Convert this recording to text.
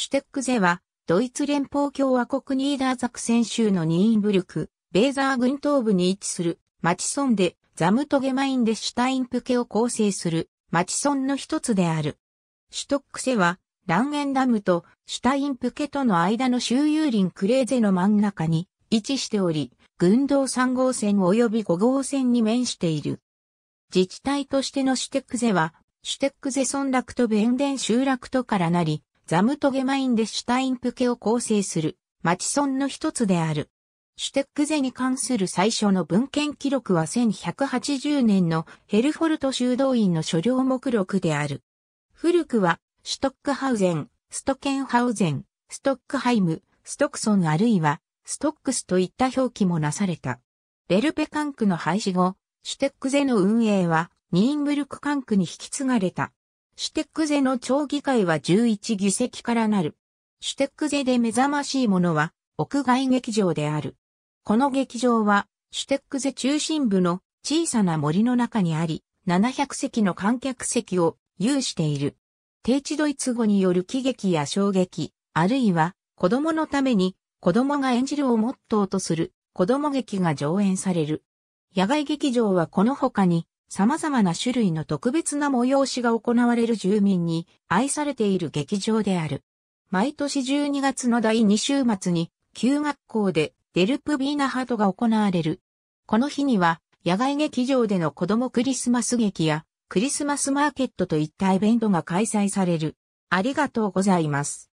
シュテックゼは、ドイツ連邦共和国ニーダーザクセン州のニーンブルク、ベーザー群東部に位置する、マチソンで、ザムトゲマインデシュタインプケを構成する、マチソンの一つである。シュトックセは、ランエンダムとシュタインプケとの間の周遊林クレーゼの真ん中に位置しており、軍道3号線及び5号線に面している。自治体としてのシュテックゼは、シュテックゼ村落とデン集落とからなり、ザムトゲマインでシュタインプケを構成する町村の一つである。シュテックゼに関する最初の文献記録は1180年のヘルフォルト修道院の所領目録である。古くは、シュトックハウゼン、ストケンハウゼン、ストックハイム、ストクソンあるいは、ストックスといった表記もなされた。ベルペ管区の廃止後、シュテックゼの運営は、ニーンブルク管区に引き継がれた。シュテックゼの町議会は11議席からなる。シュテックゼで目覚ましいものは、屋外劇場である。この劇場は、シュテックゼ中心部の小さな森の中にあり、700席の観客席を有している。低地ドイツ語による喜劇や衝撃、あるいは子供のために子供が演じるをモットーとする子供劇が上演される。野外劇場はこの他に様々な種類の特別な催しが行われる住民に愛されている劇場である。毎年12月の第2週末に、旧学校でデルプビーナハートが行われる。この日には、野外劇場での子供クリスマス劇や、クリスマスマーケットといったイベントが開催される。ありがとうございます。